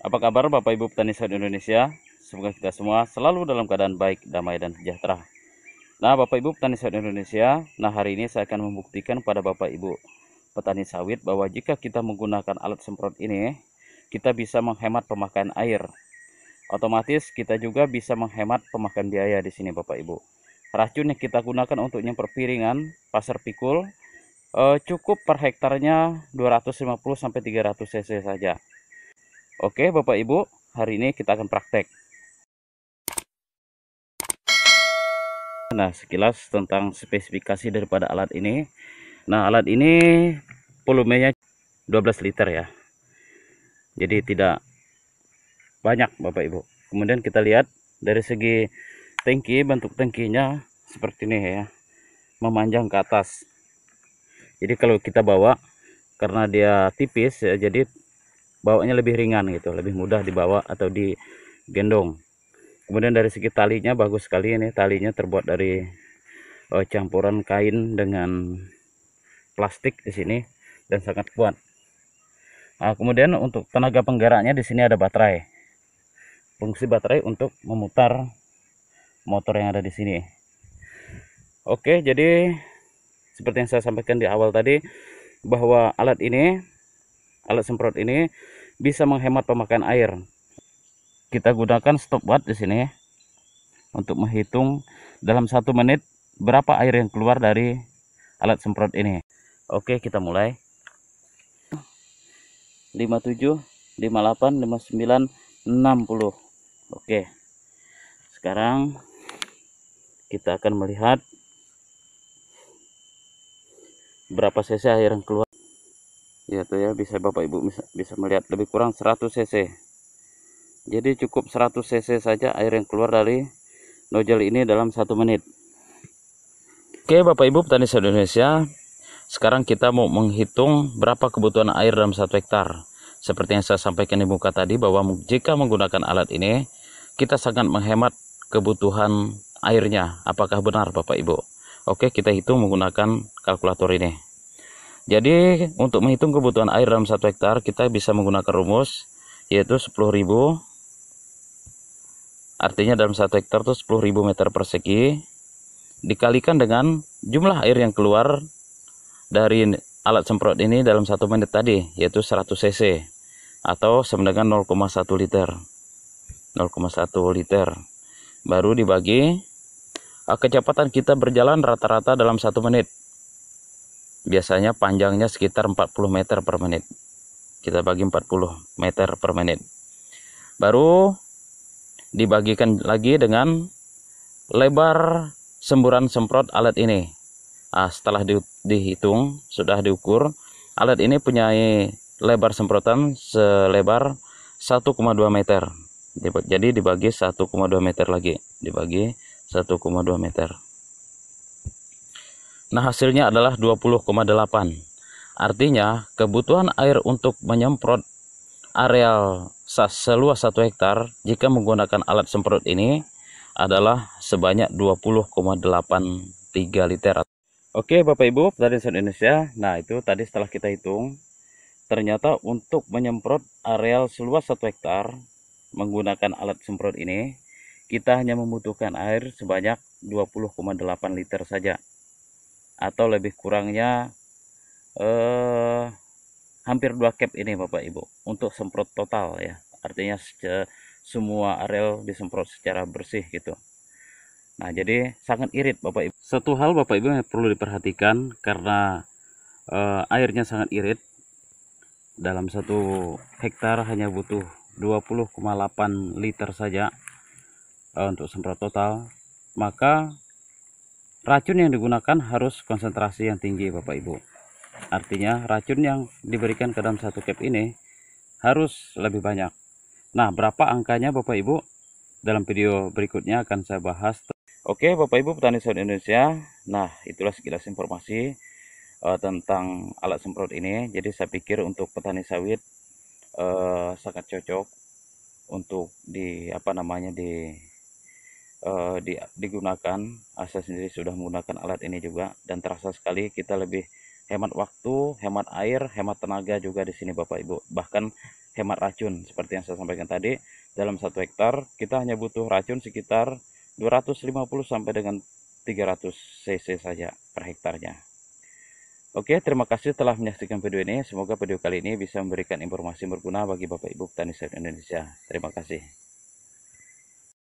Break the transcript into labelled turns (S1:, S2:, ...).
S1: Apa kabar Bapak Ibu petani sawit Indonesia? Semoga kita semua selalu dalam keadaan baik, damai, dan sejahtera. Nah Bapak Ibu petani sawit Indonesia, nah hari ini saya akan membuktikan pada Bapak Ibu petani sawit bahwa jika kita menggunakan alat semprot ini, kita bisa menghemat pemakaian air. Otomatis kita juga bisa menghemat pemakaian biaya di sini Bapak Ibu. Racun yang kita gunakan untuk nyemprot piringan, pasar pikul, eh, cukup per hektarnya 250 300 cc saja. Oke Bapak Ibu, hari ini kita akan praktek. Nah sekilas tentang spesifikasi daripada alat ini. Nah alat ini volumenya 12 liter ya. Jadi tidak banyak Bapak Ibu. Kemudian kita lihat dari segi tangki, bentuk tangkinya seperti ini ya. Memanjang ke atas. Jadi kalau kita bawa karena dia tipis ya jadi bawanya lebih ringan gitu lebih mudah dibawa atau digendong kemudian dari segi talinya bagus sekali ini talinya terbuat dari uh, campuran kain dengan plastik di sini dan sangat kuat nah, kemudian untuk tenaga penggeraknya di sini ada baterai fungsi baterai untuk memutar motor yang ada di sini oke jadi seperti yang saya sampaikan di awal tadi bahwa alat ini alat semprot ini bisa menghemat pemakaian air kita gunakan stopwatch di sini untuk menghitung dalam satu menit berapa air yang keluar dari alat semprot ini oke kita mulai 57 58 59 60 oke sekarang kita akan melihat berapa cc air yang keluar ya tuh ya bisa bapak ibu bisa, bisa melihat lebih kurang 100 cc jadi cukup 100 cc saja air yang keluar dari nozzle ini dalam satu menit oke bapak ibu petani Indonesia sekarang kita mau menghitung berapa kebutuhan air dalam satu hektar seperti yang saya sampaikan di muka tadi bahwa jika menggunakan alat ini kita sangat menghemat kebutuhan airnya apakah benar bapak ibu oke kita hitung menggunakan kalkulator ini jadi untuk menghitung kebutuhan air dalam satu hektar kita bisa menggunakan rumus yaitu 10.000 artinya dalam satu hektar itu 10.000 meter persegi dikalikan dengan jumlah air yang keluar dari alat semprot ini dalam satu menit tadi yaitu 100 cc atau sama dengan 0,1 liter 0,1 liter baru dibagi eh, kecepatan kita berjalan rata-rata dalam satu menit biasanya panjangnya sekitar 40 meter per menit kita bagi 40 meter per menit baru dibagikan lagi dengan lebar semburan semprot alat ini nah, setelah di, dihitung sudah diukur alat ini punya lebar semprotan selebar 1,2 meter jadi dibagi 1,2 meter lagi dibagi 1,2 meter Nah hasilnya adalah 20,8. Artinya kebutuhan air untuk menyemprot areal seluas 1 hektar jika menggunakan alat semprot ini adalah sebanyak 20,83 liter. Oke Bapak Ibu dari Indonesia. Nah itu tadi setelah kita hitung ternyata untuk menyemprot areal seluas 1 hektar menggunakan alat semprot ini kita hanya membutuhkan air sebanyak 20,8 liter saja atau lebih kurangnya eh, hampir dua cap ini Bapak Ibu untuk semprot total ya artinya semua areal disemprot secara bersih gitu Nah jadi sangat irit Bapak Ibu satu hal Bapak Ibu yang perlu diperhatikan karena eh, airnya sangat irit dalam satu hektar hanya butuh 20,8 liter saja eh, untuk semprot total maka racun yang digunakan harus konsentrasi yang tinggi Bapak Ibu artinya racun yang diberikan ke dalam satu cap ini harus lebih banyak nah berapa angkanya Bapak Ibu dalam video berikutnya akan saya bahas Oke Bapak Ibu petani sawit Indonesia nah itulah sekilas informasi uh, tentang alat semprot ini jadi saya pikir untuk petani sawit uh, sangat cocok untuk di apa namanya di uh, di, digunakan saya sendiri sudah menggunakan alat ini juga dan terasa sekali kita lebih hemat waktu hemat air hemat tenaga juga di sini bapak ibu bahkan hemat racun seperti yang saya sampaikan tadi dalam satu hektar kita hanya butuh racun sekitar 250 sampai dengan 300 cc saja per hektarnya Oke, terima kasih telah menyaksikan video ini. Semoga video kali ini bisa memberikan informasi berguna bagi Bapak Ibu petani sayur Indonesia. Terima kasih.